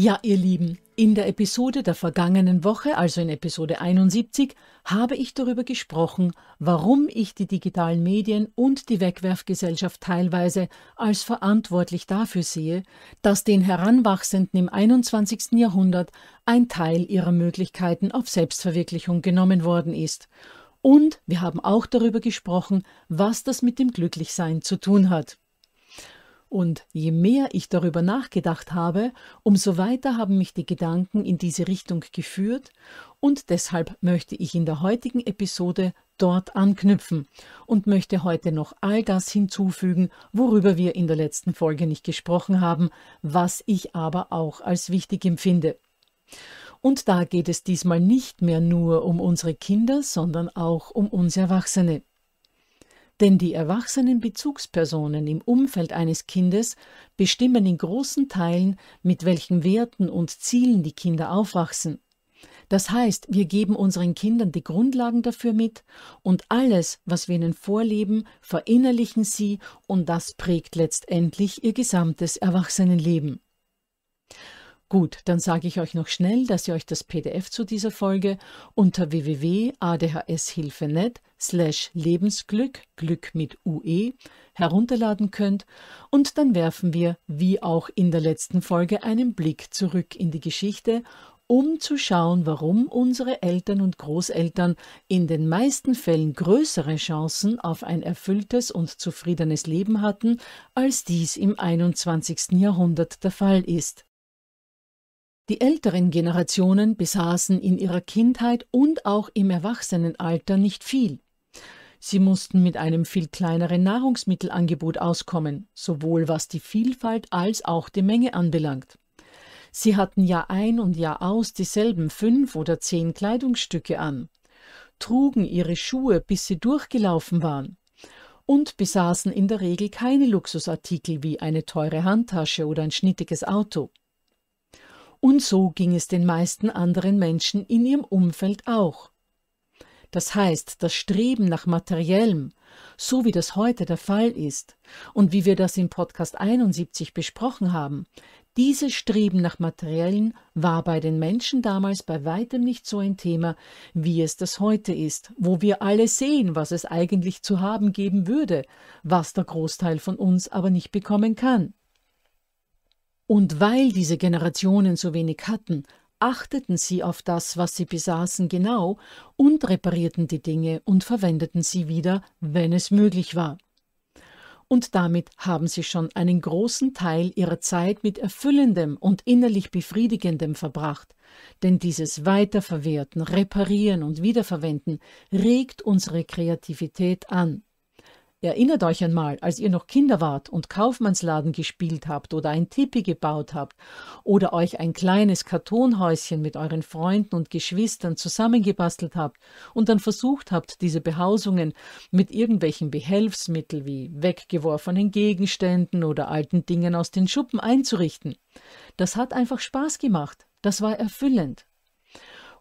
Ja, ihr Lieben, in der Episode der vergangenen Woche, also in Episode 71, habe ich darüber gesprochen, warum ich die digitalen Medien und die Wegwerfgesellschaft teilweise als verantwortlich dafür sehe, dass den Heranwachsenden im 21. Jahrhundert ein Teil ihrer Möglichkeiten auf Selbstverwirklichung genommen worden ist. Und wir haben auch darüber gesprochen, was das mit dem Glücklichsein zu tun hat. Und je mehr ich darüber nachgedacht habe, umso weiter haben mich die Gedanken in diese Richtung geführt und deshalb möchte ich in der heutigen Episode dort anknüpfen und möchte heute noch all das hinzufügen, worüber wir in der letzten Folge nicht gesprochen haben, was ich aber auch als wichtig empfinde. Und da geht es diesmal nicht mehr nur um unsere Kinder, sondern auch um uns Erwachsene. Denn die erwachsenen Bezugspersonen im Umfeld eines Kindes bestimmen in großen Teilen, mit welchen Werten und Zielen die Kinder aufwachsen. Das heißt, wir geben unseren Kindern die Grundlagen dafür mit und alles, was wir ihnen vorleben, verinnerlichen sie und das prägt letztendlich ihr gesamtes Erwachsenenleben. Gut, dann sage ich euch noch schnell, dass ihr euch das PDF zu dieser Folge unter www.adhshilfe.net slash Lebensglück, Glück mit UE, herunterladen könnt und dann werfen wir, wie auch in der letzten Folge, einen Blick zurück in die Geschichte, um zu schauen, warum unsere Eltern und Großeltern in den meisten Fällen größere Chancen auf ein erfülltes und zufriedenes Leben hatten, als dies im 21. Jahrhundert der Fall ist. Die älteren Generationen besaßen in ihrer Kindheit und auch im Erwachsenenalter nicht viel. Sie mussten mit einem viel kleineren Nahrungsmittelangebot auskommen, sowohl was die Vielfalt als auch die Menge anbelangt. Sie hatten Jahr ein und Jahr aus dieselben fünf oder zehn Kleidungsstücke an, trugen ihre Schuhe, bis sie durchgelaufen waren, und besaßen in der Regel keine Luxusartikel wie eine teure Handtasche oder ein schnittiges Auto. Und so ging es den meisten anderen Menschen in ihrem Umfeld auch. Das heißt, das Streben nach Materiellem, so wie das heute der Fall ist und wie wir das im Podcast 71 besprochen haben, dieses Streben nach Materiellen war bei den Menschen damals bei weitem nicht so ein Thema, wie es das heute ist, wo wir alle sehen, was es eigentlich zu haben geben würde, was der Großteil von uns aber nicht bekommen kann. Und weil diese Generationen so wenig hatten, achteten sie auf das, was sie besaßen, genau und reparierten die Dinge und verwendeten sie wieder, wenn es möglich war. Und damit haben sie schon einen großen Teil ihrer Zeit mit erfüllendem und innerlich befriedigendem verbracht, denn dieses Weiterverwerten, Reparieren und Wiederverwenden regt unsere Kreativität an. Erinnert euch einmal, als ihr noch Kinder wart und Kaufmannsladen gespielt habt oder ein Tipi gebaut habt oder euch ein kleines Kartonhäuschen mit euren Freunden und Geschwistern zusammengebastelt habt und dann versucht habt, diese Behausungen mit irgendwelchen Behelfsmitteln wie weggeworfenen Gegenständen oder alten Dingen aus den Schuppen einzurichten. Das hat einfach Spaß gemacht. Das war erfüllend.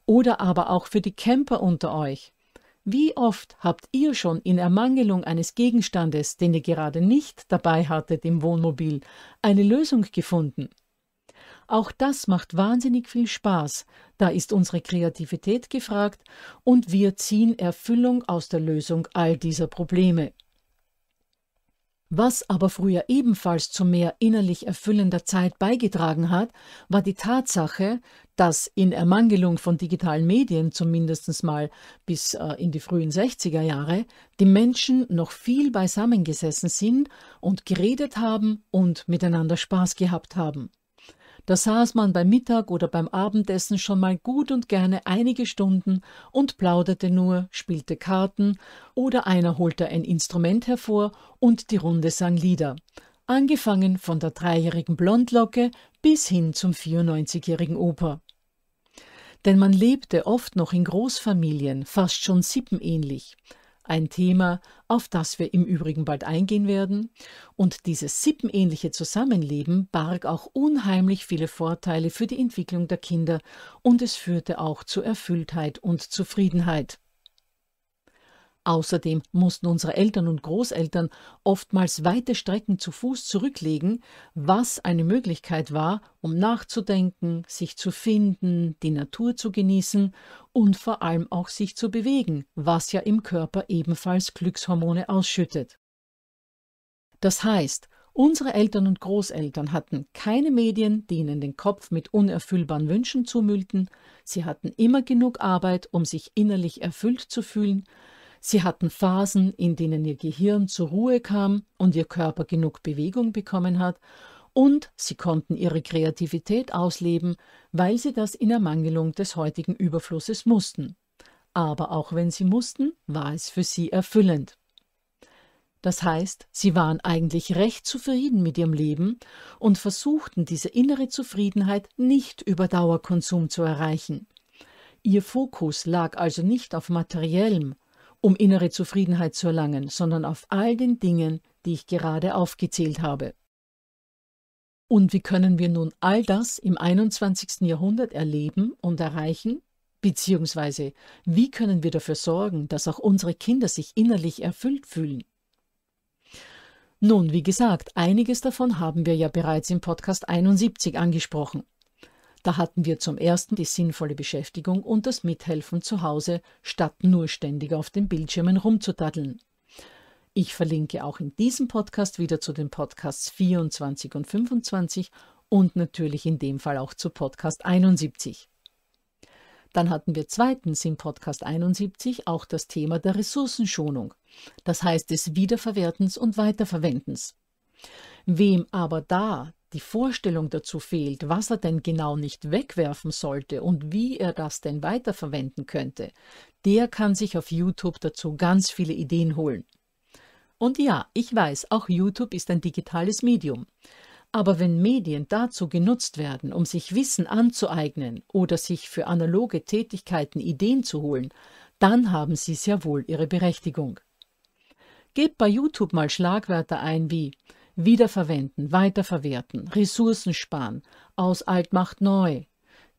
Oder aber auch für die Camper unter euch. Wie oft habt ihr schon in Ermangelung eines Gegenstandes, den ihr gerade nicht dabei hattet im Wohnmobil, eine Lösung gefunden? Auch das macht wahnsinnig viel Spaß, da ist unsere Kreativität gefragt und wir ziehen Erfüllung aus der Lösung all dieser Probleme. Was aber früher ebenfalls zu mehr innerlich erfüllender Zeit beigetragen hat, war die Tatsache, dass in Ermangelung von digitalen Medien zumindest mal bis äh, in die frühen 60er Jahre die Menschen noch viel beisammengesessen sind und geredet haben und miteinander Spaß gehabt haben. Da saß man beim Mittag oder beim Abendessen schon mal gut und gerne einige Stunden und plauderte nur, spielte Karten oder einer holte ein Instrument hervor und die Runde sang Lieder. Angefangen von der dreijährigen Blondlocke bis hin zum 94-jährigen Opa. Denn man lebte oft noch in Großfamilien, fast schon sippenähnlich ein Thema, auf das wir im Übrigen bald eingehen werden. Und dieses sippenähnliche Zusammenleben barg auch unheimlich viele Vorteile für die Entwicklung der Kinder und es führte auch zu Erfülltheit und Zufriedenheit. Außerdem mussten unsere Eltern und Großeltern oftmals weite Strecken zu Fuß zurücklegen, was eine Möglichkeit war, um nachzudenken, sich zu finden, die Natur zu genießen und vor allem auch sich zu bewegen, was ja im Körper ebenfalls Glückshormone ausschüttet. Das heißt, unsere Eltern und Großeltern hatten keine Medien, die ihnen den Kopf mit unerfüllbaren Wünschen zumüllten, sie hatten immer genug Arbeit, um sich innerlich erfüllt zu fühlen, Sie hatten Phasen, in denen ihr Gehirn zur Ruhe kam und ihr Körper genug Bewegung bekommen hat, und sie konnten ihre Kreativität ausleben, weil sie das in Ermangelung des heutigen Überflusses mussten. Aber auch wenn sie mussten, war es für sie erfüllend. Das heißt, sie waren eigentlich recht zufrieden mit ihrem Leben und versuchten diese innere Zufriedenheit nicht über Dauerkonsum zu erreichen. Ihr Fokus lag also nicht auf materiellem, um innere Zufriedenheit zu erlangen, sondern auf all den Dingen, die ich gerade aufgezählt habe. Und wie können wir nun all das im 21. Jahrhundert erleben und erreichen? Beziehungsweise, wie können wir dafür sorgen, dass auch unsere Kinder sich innerlich erfüllt fühlen? Nun, wie gesagt, einiges davon haben wir ja bereits im Podcast 71 angesprochen. Da hatten wir zum ersten die sinnvolle Beschäftigung und das Mithelfen zu Hause, statt nur ständig auf den Bildschirmen rumzutaddeln. Ich verlinke auch in diesem Podcast wieder zu den Podcasts 24 und 25 und natürlich in dem Fall auch zu Podcast 71. Dann hatten wir zweitens im Podcast 71 auch das Thema der Ressourcenschonung, das heißt des Wiederverwertens und Weiterverwendens. Wem aber da die Vorstellung dazu fehlt, was er denn genau nicht wegwerfen sollte und wie er das denn weiterverwenden könnte, der kann sich auf YouTube dazu ganz viele Ideen holen. Und ja, ich weiß, auch YouTube ist ein digitales Medium. Aber wenn Medien dazu genutzt werden, um sich Wissen anzueignen oder sich für analoge Tätigkeiten Ideen zu holen, dann haben sie sehr wohl ihre Berechtigung. Gebt bei YouTube mal Schlagwörter ein wie Wiederverwenden, weiterverwerten, Ressourcen sparen, aus alt macht neu,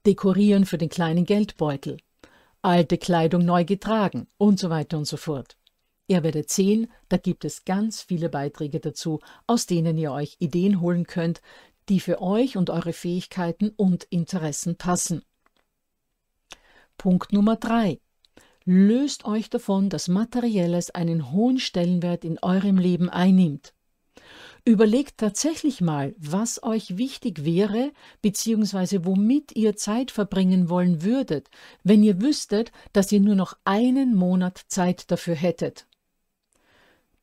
dekorieren für den kleinen Geldbeutel, alte Kleidung neu getragen und so weiter und so fort. Ihr werdet sehen, da gibt es ganz viele Beiträge dazu, aus denen ihr euch Ideen holen könnt, die für euch und eure Fähigkeiten und Interessen passen. Punkt Nummer 3. Löst euch davon, dass Materielles einen hohen Stellenwert in eurem Leben einnimmt. Überlegt tatsächlich mal, was euch wichtig wäre, beziehungsweise womit ihr Zeit verbringen wollen würdet, wenn ihr wüsstet, dass ihr nur noch einen Monat Zeit dafür hättet.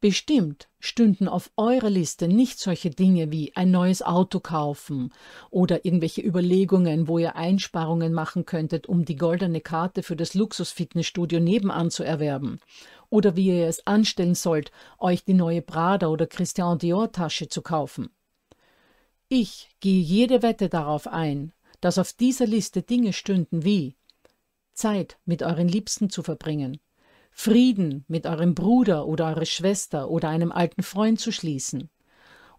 Bestimmt stünden auf eurer Liste nicht solche Dinge wie ein neues Auto kaufen oder irgendwelche Überlegungen, wo ihr Einsparungen machen könntet, um die goldene Karte für das Luxusfitnessstudio nebenan zu erwerben oder wie ihr es anstellen sollt, euch die neue Prada oder Christian Dior Tasche zu kaufen. Ich gehe jede Wette darauf ein, dass auf dieser Liste Dinge stünden wie Zeit mit euren Liebsten zu verbringen, Frieden mit eurem Bruder oder eurer Schwester oder einem alten Freund zu schließen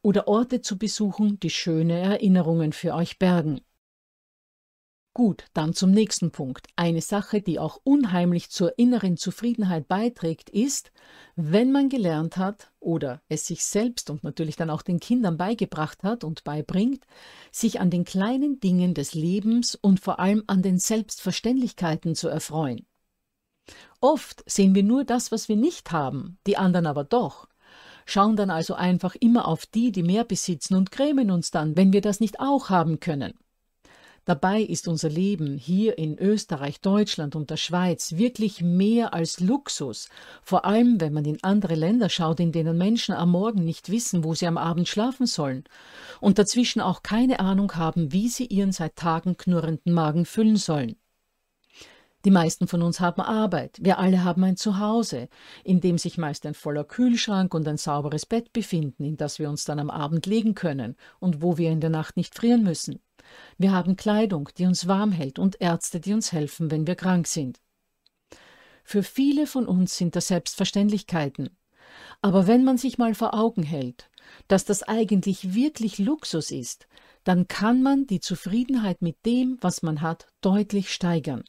oder Orte zu besuchen, die schöne Erinnerungen für euch bergen. Gut, dann zum nächsten Punkt. Eine Sache, die auch unheimlich zur inneren Zufriedenheit beiträgt, ist, wenn man gelernt hat oder es sich selbst und natürlich dann auch den Kindern beigebracht hat und beibringt, sich an den kleinen Dingen des Lebens und vor allem an den Selbstverständlichkeiten zu erfreuen. Oft sehen wir nur das, was wir nicht haben, die anderen aber doch, schauen dann also einfach immer auf die, die mehr besitzen und grämen uns dann, wenn wir das nicht auch haben können. Dabei ist unser Leben hier in Österreich, Deutschland und der Schweiz wirklich mehr als Luxus, vor allem wenn man in andere Länder schaut, in denen Menschen am Morgen nicht wissen, wo sie am Abend schlafen sollen und dazwischen auch keine Ahnung haben, wie sie ihren seit Tagen knurrenden Magen füllen sollen. Die meisten von uns haben Arbeit, wir alle haben ein Zuhause, in dem sich meist ein voller Kühlschrank und ein sauberes Bett befinden, in das wir uns dann am Abend legen können und wo wir in der Nacht nicht frieren müssen. Wir haben Kleidung, die uns warm hält und Ärzte, die uns helfen, wenn wir krank sind. Für viele von uns sind das Selbstverständlichkeiten. Aber wenn man sich mal vor Augen hält, dass das eigentlich wirklich Luxus ist, dann kann man die Zufriedenheit mit dem, was man hat, deutlich steigern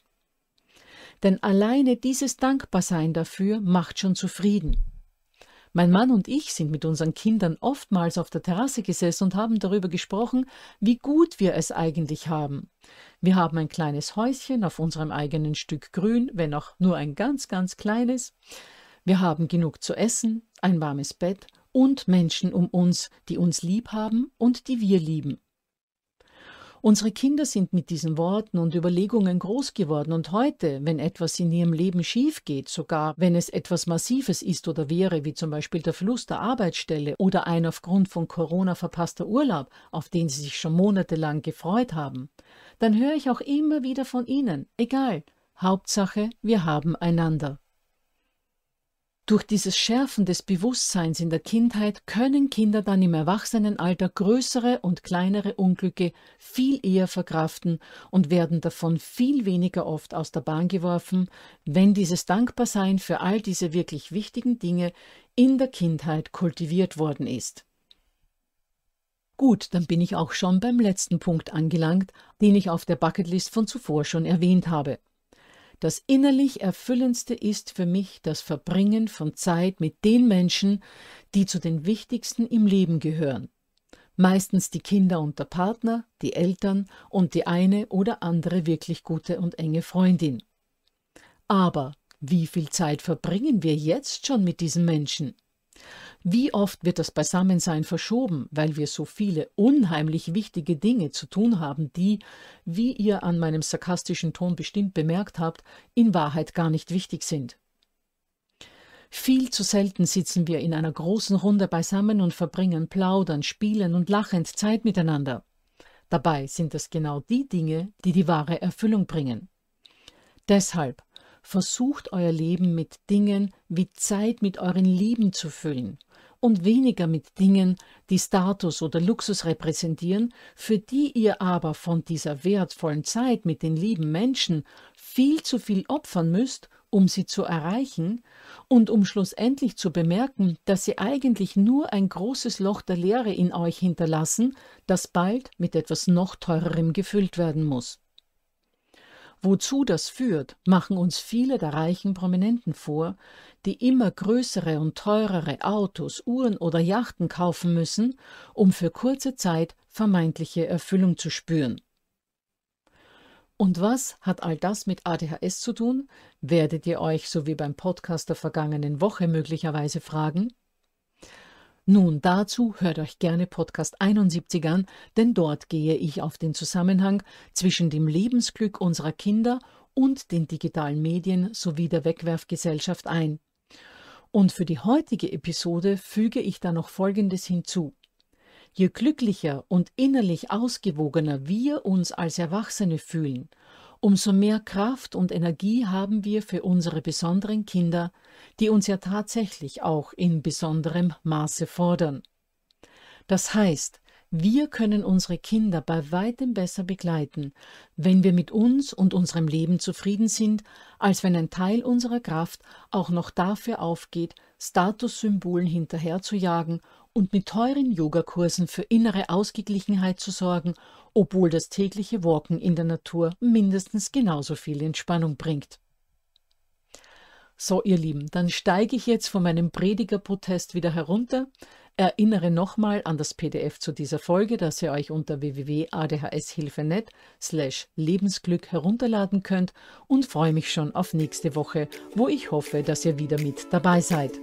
denn alleine dieses Dankbarsein dafür macht schon zufrieden. Mein Mann und ich sind mit unseren Kindern oftmals auf der Terrasse gesessen und haben darüber gesprochen, wie gut wir es eigentlich haben. Wir haben ein kleines Häuschen auf unserem eigenen Stück Grün, wenn auch nur ein ganz, ganz kleines. Wir haben genug zu essen, ein warmes Bett und Menschen um uns, die uns lieb haben und die wir lieben. Unsere Kinder sind mit diesen Worten und Überlegungen groß geworden und heute, wenn etwas in ihrem Leben schief geht, sogar wenn es etwas Massives ist oder wäre, wie zum Beispiel der Verlust der Arbeitsstelle oder ein aufgrund von Corona verpasster Urlaub, auf den sie sich schon monatelang gefreut haben, dann höre ich auch immer wieder von ihnen, egal, Hauptsache, wir haben einander. Durch dieses Schärfen des Bewusstseins in der Kindheit können Kinder dann im Erwachsenenalter größere und kleinere Unglücke viel eher verkraften und werden davon viel weniger oft aus der Bahn geworfen, wenn dieses Dankbarsein für all diese wirklich wichtigen Dinge in der Kindheit kultiviert worden ist. Gut, dann bin ich auch schon beim letzten Punkt angelangt, den ich auf der Bucketlist von zuvor schon erwähnt habe. Das innerlich Erfüllendste ist für mich das Verbringen von Zeit mit den Menschen, die zu den wichtigsten im Leben gehören. Meistens die Kinder und der Partner, die Eltern und die eine oder andere wirklich gute und enge Freundin. Aber wie viel Zeit verbringen wir jetzt schon mit diesen Menschen? Wie oft wird das Beisammensein verschoben, weil wir so viele unheimlich wichtige Dinge zu tun haben, die, wie ihr an meinem sarkastischen Ton bestimmt bemerkt habt, in Wahrheit gar nicht wichtig sind. Viel zu selten sitzen wir in einer großen Runde beisammen und verbringen plaudern, spielen und lachend Zeit miteinander. Dabei sind es genau die Dinge, die die wahre Erfüllung bringen. Deshalb Versucht euer Leben mit Dingen wie Zeit mit euren Lieben zu füllen und weniger mit Dingen, die Status oder Luxus repräsentieren, für die ihr aber von dieser wertvollen Zeit mit den lieben Menschen viel zu viel opfern müsst, um sie zu erreichen und um schlussendlich zu bemerken, dass sie eigentlich nur ein großes Loch der Leere in euch hinterlassen, das bald mit etwas noch teurerem gefüllt werden muss. Wozu das führt, machen uns viele der reichen Prominenten vor, die immer größere und teurere Autos, Uhren oder Yachten kaufen müssen, um für kurze Zeit vermeintliche Erfüllung zu spüren. Und was hat all das mit ADHS zu tun, werdet ihr euch, so wie beim Podcast der vergangenen Woche möglicherweise fragen? Nun dazu hört euch gerne Podcast 71 an, denn dort gehe ich auf den Zusammenhang zwischen dem Lebensglück unserer Kinder und den digitalen Medien sowie der Wegwerfgesellschaft ein. Und für die heutige Episode füge ich da noch Folgendes hinzu. Je glücklicher und innerlich ausgewogener wir uns als Erwachsene fühlen – umso mehr Kraft und Energie haben wir für unsere besonderen Kinder, die uns ja tatsächlich auch in besonderem Maße fordern. Das heißt, wir können unsere Kinder bei weitem besser begleiten, wenn wir mit uns und unserem Leben zufrieden sind, als wenn ein Teil unserer Kraft auch noch dafür aufgeht, Statussymbolen hinterherzujagen und mit teuren Yogakursen für innere Ausgeglichenheit zu sorgen, obwohl das tägliche Walken in der Natur mindestens genauso viel Entspannung bringt. So, ihr Lieben, dann steige ich jetzt von meinem Predigerprotest wieder herunter, erinnere nochmal an das PDF zu dieser Folge, das ihr euch unter www.adhshilfe.net slash Lebensglück herunterladen könnt und freue mich schon auf nächste Woche, wo ich hoffe, dass ihr wieder mit dabei seid.